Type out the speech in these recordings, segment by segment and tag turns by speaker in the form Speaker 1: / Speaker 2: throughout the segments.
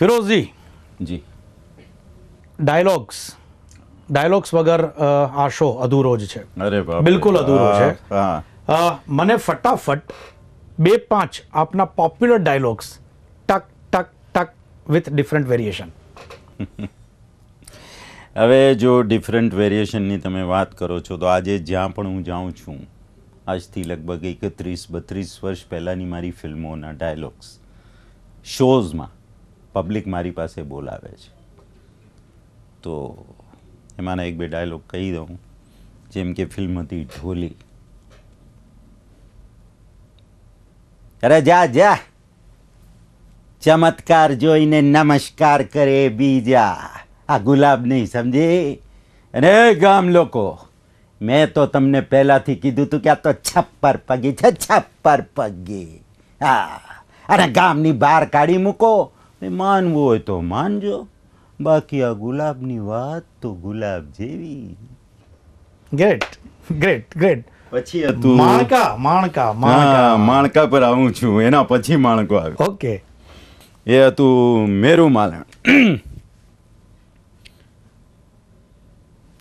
Speaker 1: ફિરોઝજી જી dialogues dialogues વગર આ show અધૂરો જ છે બિલકુલ અધૂરો છે મને ફટાફટ બે પાંચ આપના પોપ્યુલર ડાયલોગ્સ ટક ટક ટક વિથ ડિફરન્ટ વેરિએશન
Speaker 2: હવે જો ડિફરન્ટ વેરિએશનની તમે વાત કરો છો તો આજે જ્યાં પણ હું જાઉં છું આજથી લગભગ એકત્રીસ બત્રીસ વર્ષ પહેલાંની મારી ફિલ્મોના ડાયલોગ્સ શોઝમાં પબ્લિક મારી પાસે બોલાવે છે તો એમાંના એક બે ડાયલોગ કહી દઉં જેમ કે ફિલ્મ હતી ઢોલી અરે જા જા ચમત્કાર જોઈને નમસ્કાર કરે બીજા આ ગુલાબ નહીં સમજી અને ગામ લોકો મેં તો તમને પહેલાંથી કીધું હતું કે આ તો છપ્પર પગી છે છપ્પર પગી હા અને ગામની બહાર કાઢી મૂકો ને માનવું હોય તો માનજો બાકી આ ગુલાબની વાત તો ગુલાબ જેવી ગ્રેટ
Speaker 1: ગ્રેટ ગ્રેટ પછી હતું માણકા માણકા માણકા
Speaker 2: માણકા પર આવું છું એના પછી માણકો આવ્યો ઓકે એ હતું મેરુ માલણ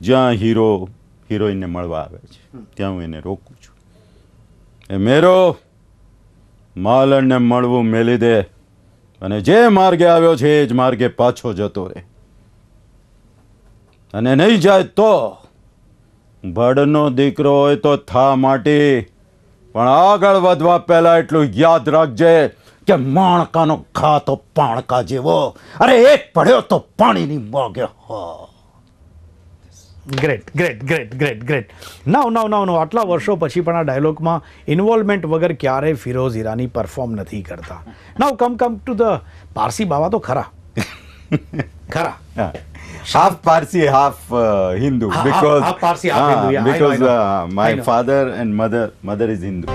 Speaker 2: જ્યાં હીરો હિરોઈનને મળવા આવે છે ત્યાં હું એને રોકું છું એ મેરો માલણને મળવું મેલી દે અને જે માર્ગે આવ્યો છે એ જ માર્ગે પાછો જતો રહે અને નહીં જાય તો ભડનો દીકરો હોય તો થા માટી પણ આગળ વધવા પહેલાં એટલું યાદ રાખજે કે માણકાનો ખા તો પાણકા જેવો અરે એક પડ્યો તો પાણીની મોગે હો
Speaker 1: great great great great great નવ નવ નવ નવ આટલા વર્ષો પછી પણ આ ડાયલોગમાં ઇન્વોલ્વમેન્ટ વગર ક્યારેય ફિરોઝ ઈરાની પરફોર્મ નથી કરતા now come come to the Parsi બાવા તો ખરા
Speaker 2: ખરા half Parsi, half uh, Hindu. Half, because half Parsi, half Hindu. Yeah, because uh, my father and mother, mother is Hindu.